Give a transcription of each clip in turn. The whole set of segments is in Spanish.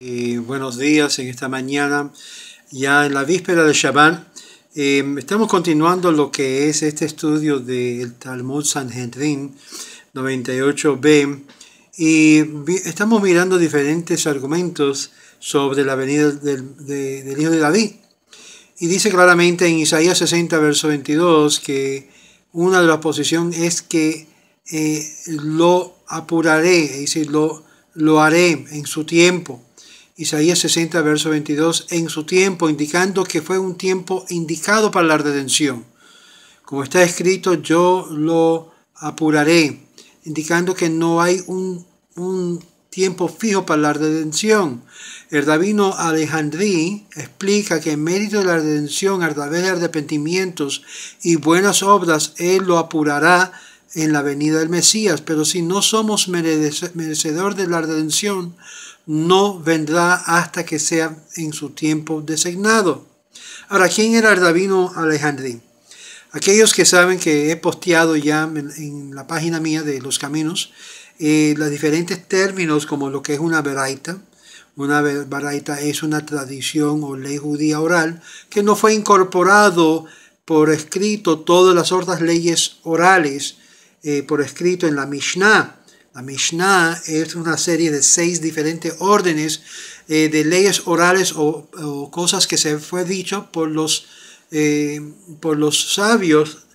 Eh, buenos días en esta mañana, ya en la víspera de Shabbat. Em, estamos continuando lo que es este estudio del Talmud Sanhedrin 98b y estamos mirando diferentes argumentos sobre la venida del, hijo de David. Y dice claramente en Isaías 60, verso 22, que una de las posiciones es que eh, lo apuraré, es decir, lo haré en su tiempo Isaías 60, verso 22, en su tiempo, indicando que fue un tiempo indicado para la redención. Como está escrito, yo lo apuraré, indicando que no hay un, tiempo fijo para la redención. El rabino Alejandrí explica que en mérito de la redención, a través de arrepentimientos y buenas obras, él lo apurará en la venida del Mesías. Pero si no somos merecedores de la redención, no vendrá hasta que sea en su tiempo designado. Ahora, ¿quién era el rabino Alejandrín? Aquellos que saben que he posteado ya en, la página mía de Los Caminos eh, los diferentes términos como lo que es una veraita. Una veraita es una tradición o ley judía oral que no fue incorporado por escrito todas las otras leyes orales eh, por escrito en la Mishnah la Mishnah es una serie de seis diferentes órdenes eh, de leyes orales o, cosas que se fue dicho por los, eh, por los sabios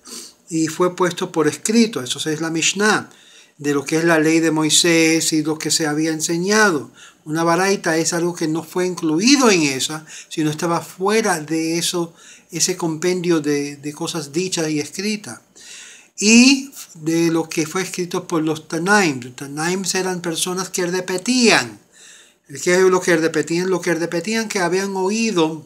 y fue puesto por escrito. Eso es la Mishnah, de lo que es la ley de Moisés y lo que se había enseñado. Una baraita es algo que no fue incluido en esa, sino estaba fuera de eso, ese compendio de, de cosas dichas y escritas. Y de lo que fue escrito por los Tanaim. Los Tanaim eran personas que repetían, lo que repetían, lo que repetían, que habían oído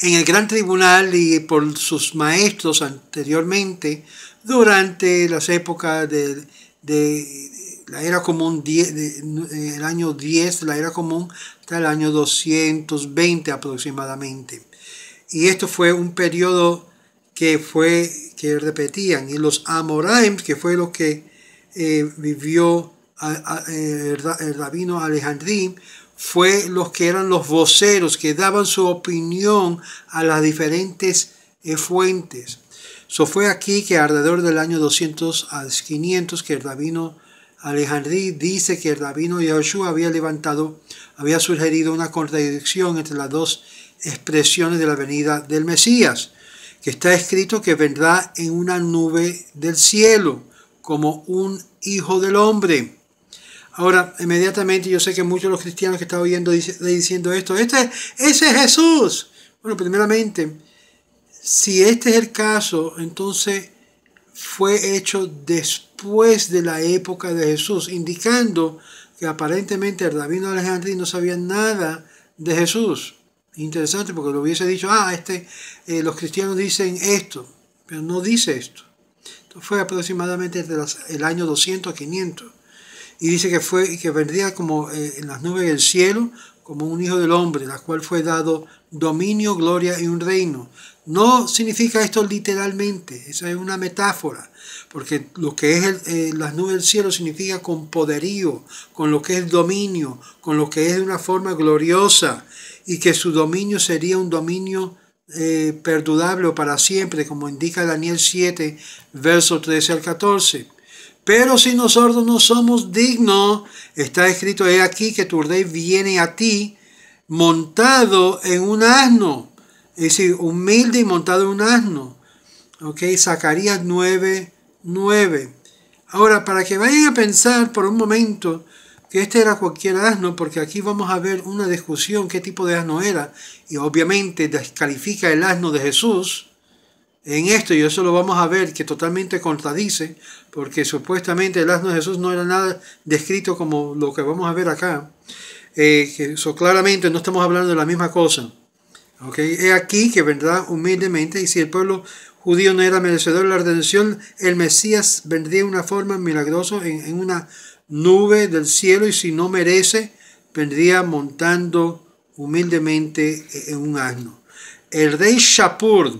en el gran tribunal y por sus maestros anteriormente durante las épocas de, de la era común, eh, el año 10, la era común, hasta el año 220 aproximadamente. Y esto fue un periodo que fue que repetían y los Amoraim que fue lo que eh, vivió el, rabino Alejandrín fue los que eran los voceros que daban su opinión a las diferentes eh, fuentes. eso fue aquí que alrededor del año 200 a 500 que el rabino Alejandrí dice que el rabino Yahushua había levantado, había sugerido una contradicción entre las dos expresiones de la venida del Mesías que está escrito que vendrá en una nube del cielo, como un hijo del hombre. Ahora, inmediatamente yo sé que muchos de los cristianos que están oyendo diciendo esto, este, ese es Jesús. Bueno, primeramente, si este es el caso, entonces fue hecho después de la época de Jesús, indicando que aparentemente el rabino Alejandrín no sabía nada de Jesús. Interesante porque lo hubiese dicho, ah, este, eh, los cristianos dicen esto, pero no dice esto. Esto fue aproximadamente el año 200 a 500. Y dice que, fue, que vendría como eh, en las nubes del cielo, como un hijo del hombre, la cual fue dado dominio, gloria y un reino. No significa esto literalmente, esa es una metáfora, porque lo que es eh, las nubes del cielo significa con poderío, con lo que es dominio, con lo que es de una forma gloriosa y que su dominio sería un dominio perdudable eh, perdurable para siempre, como indica Daniel 7, verso 13 al 14. Pero si nosotros no somos dignos, está escrito, he aquí que tu rey viene a ti montado en un asno, es decir, humilde y montado en un asno. ¿Ok? Zacarías 9, 9. Ahora, para que vayan a pensar por un momento que este era cualquier asno, porque aquí vamos a ver una discusión qué tipo de asno era, y obviamente descalifica el asno de Jesús en esto, y eso lo vamos a ver que totalmente contradice, porque supuestamente el asno de Jesús no era nada descrito como lo que vamos a ver acá. eso eh, claramente no estamos hablando de la misma cosa. Okay. He aquí que vendrá humildemente, y si el pueblo judío no era merecedor de la redención, el Mesías vendría de una forma milagrosa en una nube del cielo y si no merece, vendría montando humildemente en un asno. El rey Shapur,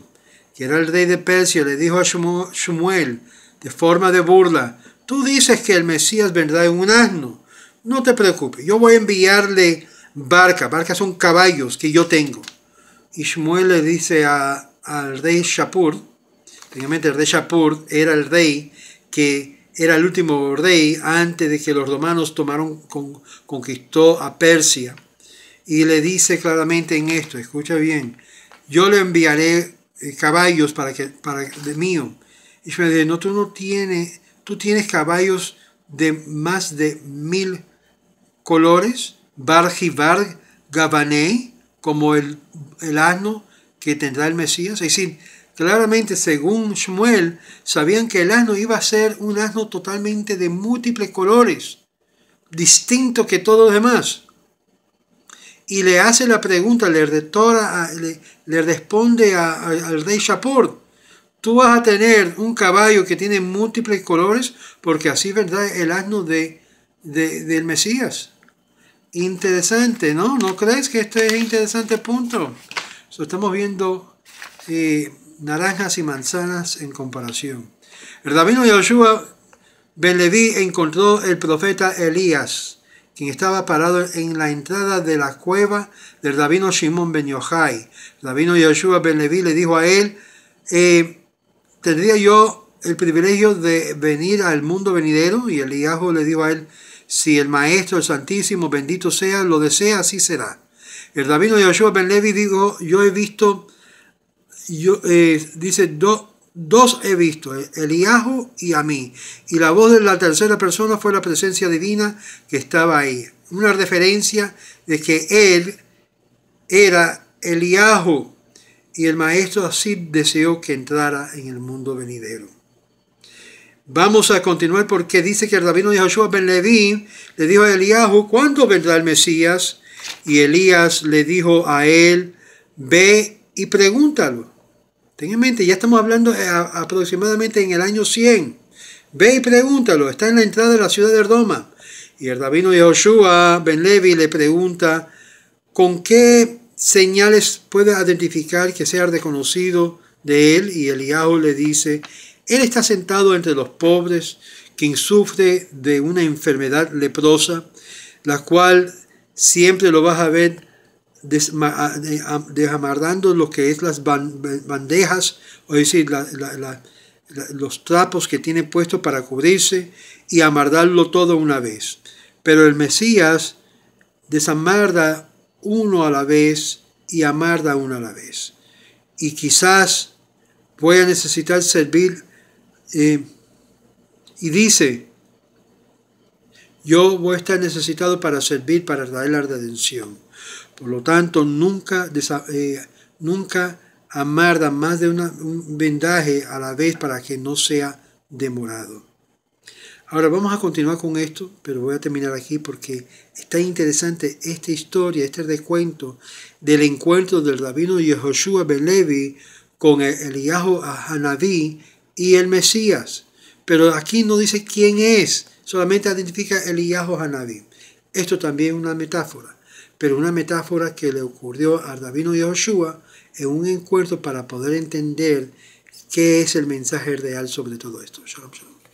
que era el rey de Persia, le dijo a Shmuel de forma de burla, tú dices que el Mesías vendrá en un asno. No te preocupes, yo voy a enviarle barca. barca son caballos que yo tengo. Y Shmuel le dice al rey Shapur, el rey Shapur era el rey que era el último rey antes de que los romanos tomaron, conquistó a Persia. Y le dice claramente en esto, escucha bien, yo le enviaré eh, caballos para que para de mío. Y me dice, no, tú no tienes, tú tienes caballos de más de mil colores, barjibar y como el, el asno que tendrá el Mesías. Es decir, Claramente, según Shmuel, sabían que el asno iba a ser un asno totalmente de múltiples colores, distinto que todos los demás. Y le hace la pregunta, le, le, responde al rey Shapur, tú vas a tener un caballo que tiene múltiples colores, porque así verdad el asno de, del Mesías. Interesante, ¿no? ¿No crees que este es interesante punto? estamos viendo... Eh, naranjas y manzanas en comparación. El rabino Yahshua Ben Leví encontró el profeta Elías, quien estaba parado en la entrada de la cueva del rabino Shimon Ben Yochai. El rabino Yahshua Ben Levi le dijo a él, eh, ¿tendría yo el privilegio de venir al mundo venidero? Y Elías le dijo a él, si el Maestro, el Santísimo, bendito sea, lo desea, así será. El rabino Yahshua Ben Levi dijo, yo he visto yo, eh, dice, dos he visto, eh, Eliajo y a mí. Y la voz de la tercera persona fue la presencia divina que estaba ahí. Una referencia de que él era Eliajo y el maestro así deseó que entrara en el mundo venidero. Vamos a continuar porque dice que el rabino de Joshua ben Leví le dijo a Eliahu, ¿cuándo vendrá el Mesías? Y Elías le dijo a él, ve y pregúntalo Ten en mente, ya estamos hablando eh, aproximadamente en el año 100. Ve y pregúntalo, está en la entrada de la ciudad de Roma. Y el rabino Yahushua Ben Levi le pregunta, ¿con qué señales puede identificar que sea reconocido de él? Y Eliyahu le dice, él está sentado entre los pobres, quien sufre de una enfermedad leprosa, la cual siempre lo vas a ver Ah, ah, desamarrando lo que es las bandejas, o decir, los trapos que tiene puesto para cubrirse y amardarlo todo una vez. Pero el Mesías desamarda uno a la vez y amarda uno a la vez. Y quizás voy a necesitar servir. Eh, y dice, yo voy a estar necesitado para servir, para traer la redención. Por lo tanto, nunca, eh, amarda más de un vendaje a la vez para que no sea demorado. Ahora vamos a continuar con esto, pero voy a terminar aquí porque está interesante esta historia, este recuento del encuentro del rabino Yehoshua Belevi con Eliyahu Hanaví y el Mesías. Pero aquí no dice quién es, solamente identifica Eliyahu Hanaví. Esto también es una metáfora pero una metáfora que le ocurrió a a Joshua en un encuentro para poder entender qué es el mensaje real sobre todo esto.